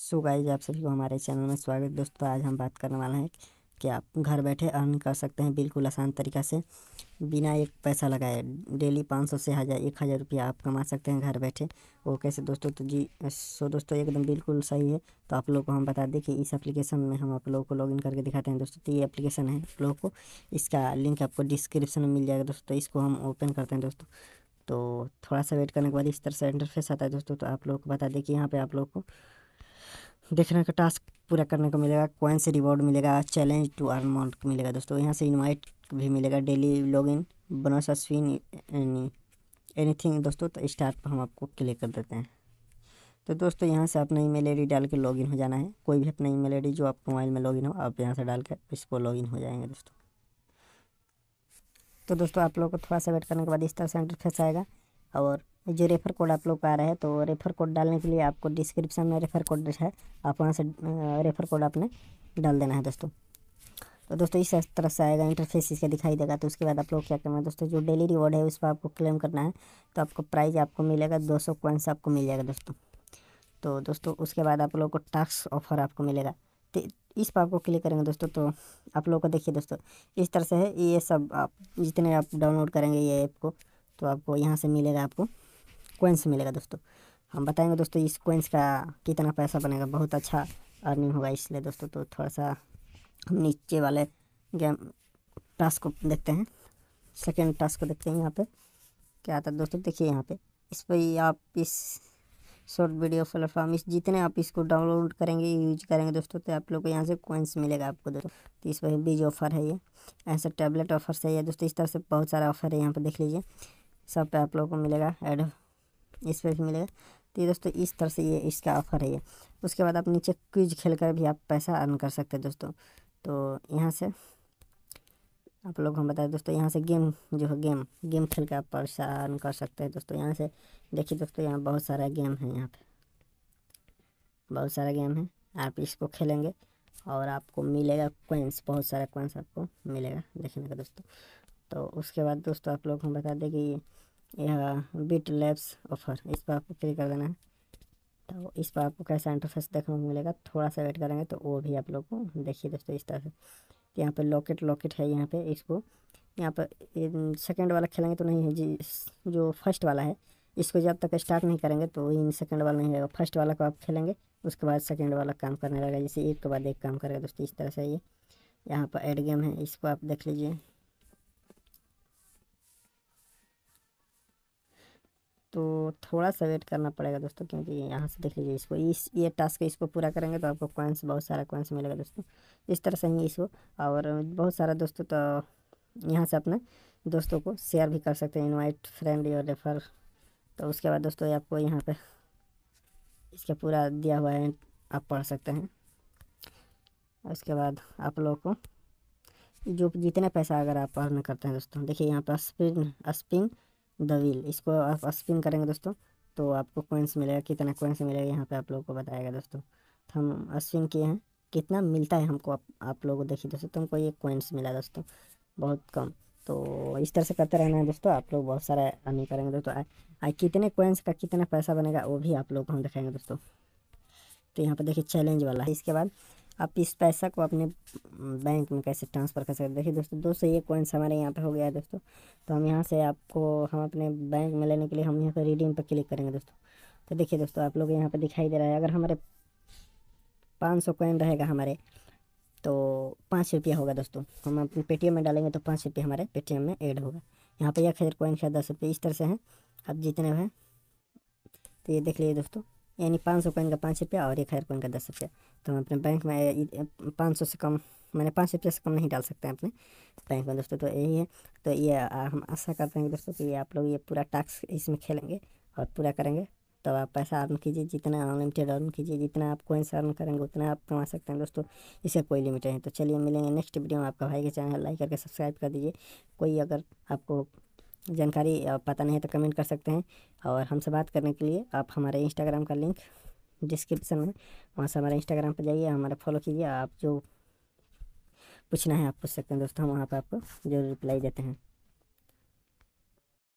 so guys आप सभी को हमारे चैनल में स्वागत दोस्तों आज हम बात करने वाले हैं कि आप घर बैठे अर्न कर सकते हैं बिल्कुल आसान तरीका से बिना एक पैसा लगाए डेली पाँच सौ से हज़ार एक हज़ार रुपया आप कमा सकते हैं घर बैठे वो कैसे दोस्तों तो जी सो दोस्तों एकदम बिल्कुल सही है तो आप लोग को हम बता दें कि इस एप्लीकेशन में हम आप लोगों को लॉगिन करके दिखाते हैं दोस्तों तो ये एप्लीकेशन है आप लोगों को इसका लिंक आपको डिस्क्रिप्शन में मिल जाएगा दोस्तों तो इसको हम ओपन करते हैं दोस्तों तो थोड़ा सा वेट करने के बाद इस तरह से इंटरफेस आता है दोस्तों तो आप लोग को बता दें कि यहाँ पर आप लोग को देखने का टास्क पूरा करने को मिलेगा कॉइन से रिवॉर्ड मिलेगा चैलेंज टू अर्न माउंट मिलेगा दोस्तों यहाँ से इनवाइट भी मिलेगा डेली लॉगिन बनोस स्विन एनी एनीथिंग दोस्तों तो स्टार्ट पर हम आपको क्लिक कर देते हैं तो दोस्तों यहाँ से अपना ईमेल आईडी डाल के लॉगिन हो जाना है कोई भी अपना ईमेल आईडी जो आपके मोबाइल में लॉगिन हो आप यहाँ से डाल के इसको लॉगिन हो जाएंगे दोस्तों तो दोस्तों आप लोग को थोड़ा सा वेट करने के बाद इस तरह से इंटरफेस आएगा और जो रेफ़र कोड आप लोग का आ रहा है तो रेफ़र कोड डालने के लिए आपको डिस्क्रिप्शन में रेफ़र कोड है आप वहाँ से रेफ़र कोड आपने डाल देना है दोस्तों तो दोस्तों इस तरह से आएगा इंटरफेस इसका दिखाई देगा तो उसके बाद आप लोग क्या करना है दोस्तों जो डेली रिवॉर्ड है उस पर आपको क्लेम करना है तो आपको प्राइज आपको मिलेगा दो सौ आपको मिल जाएगा दोस्तों तो दोस्तों उसके बाद आप लोग को टास्क ऑफर आपको मिलेगा तो इस पर आपको क्लिक करेंगे दोस्तों तो आप लोग को देखिए दोस्तों इस तरह से है ये सब आप जितने आप डाउनलोड करेंगे ये ऐप को तो आपको यहाँ से मिलेगा आपको कोइंस मिलेगा दोस्तों हम बताएंगे दोस्तों इस कोइंस का कितना पैसा बनेगा बहुत अच्छा अर्निंग होगा इसलिए दोस्तों तो थोड़ा सा हम नीचे वाले गेम टास्क को देखते हैं सेकेंड टास्क को देखते हैं यहाँ पर क्या आता है दोस्तों देखिए यहाँ पर इस पर आप इस शॉर्ट वीडियो प्लेटफॉर्म इस जितने आप इसको डाउनलोड करेंगे यूज करेंगे दोस्तों तो आप लोग को यहाँ से कोइंस मिलेगा आपको दोस्तों तो इस पर बीज ऑफर है ये ऐसे टैबलेट ऑफर है ये दोस्तों इस तरह से बहुत सारा ऑफर है यहाँ पर देख लीजिए सब पे आप लोग को मिलेगा एड इस पर भी मिलेगा तो ये दोस्तों इस तरह से ये इसका ऑफर है ये उसके बाद आप नीचे क्विज खेल कर भी आप पैसा अर्न कर सकते हैं दोस्तों तो यहाँ से आप लोग हम बताए दोस्तों यहाँ से गेम जो है गेम गेम खेल कर आप पैसा अर्न कर सकते हैं दोस्तों यहाँ से देखिए दोस्तों यहाँ बहुत सारा गेम है यहाँ पर बहुत सारा गेम है आप इसको खेलेंगे और आपको मिलेगा कोइंस बहुत सारा कोइंस आपको मिलेगा देखने का दोस्तों तो उसके बाद दोस्तों आप लोग हम बता दें कि बिट लैब्स ऑफर इस पर आपको क्लिक कर देना है तो इस पर आपको कैसा इंटरफेस देखने को मिलेगा थोड़ा सा वेट करेंगे तो वो भी आप लोग को देखिए दोस्तों इस तरह से तो यहाँ पे लॉकेट लॉकेट है यहाँ पे इसको यहाँ पर सेकेंड वाला खेलेंगे तो नहीं है जी जो फर्स्ट वाला है इसको जब तक स्टार्ट नहीं करेंगे तो इन सेकेंड वाला नहीं रहेगा फर्स्ट वाला को आप खेलेंगे उसके बाद सेकेंड वाला काम करने लगेगा जैसे एक के बाद एक काम करेगा दोस्तों इस तरह से ये यहाँ पर एड गेम है इसको आप देख लीजिए थोड़ा सा वेट करना पड़ेगा दोस्तों क्योंकि यहाँ से देख लीजिए इसको इस ये टास्क इसको पूरा करेंगे तो आपको कॉइन्स बहुत सारा कॉइन्स मिलेगा दोस्तों इस तरह से ही इसको और बहुत सारा दोस्तों तो यहाँ से अपने दोस्तों को शेयर भी कर सकते हैं इन्वाइट फ्रेंड या रेफर तो उसके बाद दोस्तों आपको यहाँ पर इसका पूरा दिया हुआ है आप पढ़ सकते हैं उसके बाद आप लोग को जो जितने पैसा अगर आप अर्न करते हैं दोस्तों देखिए यहाँ पर स्पिन स्पिन द व्हील इसको आप स्पिन करेंगे दोस्तों तो आपको कोइंस मिलेगा कितना कोइंस मिलेगा यहाँ पे आप लोगों को बताएगा दोस्तों तो हम स्पिन किए हैं कितना मिलता है हमको आप, आप लोगों को देखिए दोस्तों तुमको ये कोइंस मिला दोस्तों बहुत कम तो इस तरह से करते रहना है दोस्तों आप लोग बहुत सारा अर्निंग करेंगे दोस्तों आ, कितने कोइंस का कितना पैसा बनेगा वो भी आप लोग को हम दिखाएंगे दोस्तों तो यहाँ पर देखिए चैलेंज वाला है इसके बाद आप इस पैसा को अपने बैंक में कैसे ट्रांसफ़र कर सकते देखिए दोस्तों दो सौ एक कॉइंस हमारे यहाँ पे हो गया है दोस्तों तो हम यहाँ से आपको हम अपने बैंक में लेने के लिए हम यहाँ पर रिडीम पर क्लिक करेंगे दोस्तों तो देखिए दोस्तों आप लोग यहाँ पर दिखाई दे रहा है अगर हमारे पाँच सौ रहेगा हमारे तो पाँच रुपया होगा दोस्तों हम अपने पेटीएम में डालेंगे तो पाँच रुपया हमारे पेटीएम में ऐड होगा यहाँ पर एक हज़ार कॉइन का दस रुपये इस तरह से हैं अब जितने हैं तो ये देख लीजिए दोस्तों यानी पाँच सौ कॉइन का पाँच रुपया और एक हज़ार कॉइन का दस रुपया तो हम अपने बैंक में पाँच सौ से कम मैंने पाँच रुपये से कम नहीं डाल सकते हैं अपने बैंक में दोस्तों तो यही है तो ये हम आशा करते हैं दोस्तों कि आप लोग ये पूरा टास्क इसमें खेलेंगे और पूरा करेंगे तो आप पैसा अर्न कीजिए जितना अनलिमिटेड अर्न कीजिए जितना आप कोइंस से अर्न करेंगे उतना आप कमा सकते हैं दोस्तों इसे कोई लिमिट नहीं तो चलिए मिलेंगे नेक्स्ट वीडियो में आपका भाई के चैनल लाइक करके सब्सक्राइब कर दीजिए कोई अगर आपको जानकारी पता नहीं है तो कमेंट कर सकते हैं और हमसे बात करने के लिए आप हमारे इंस्टाग्राम का लिंक डिस्क्रिप्शन में वहाँ से हमारे इंस्टाग्राम पर जाइए हमारा फॉलो कीजिए आप जो पूछना है आप पूछ सकते हैं दोस्तों हम वहाँ पर आपको जरूर रिप्लाई देते हैं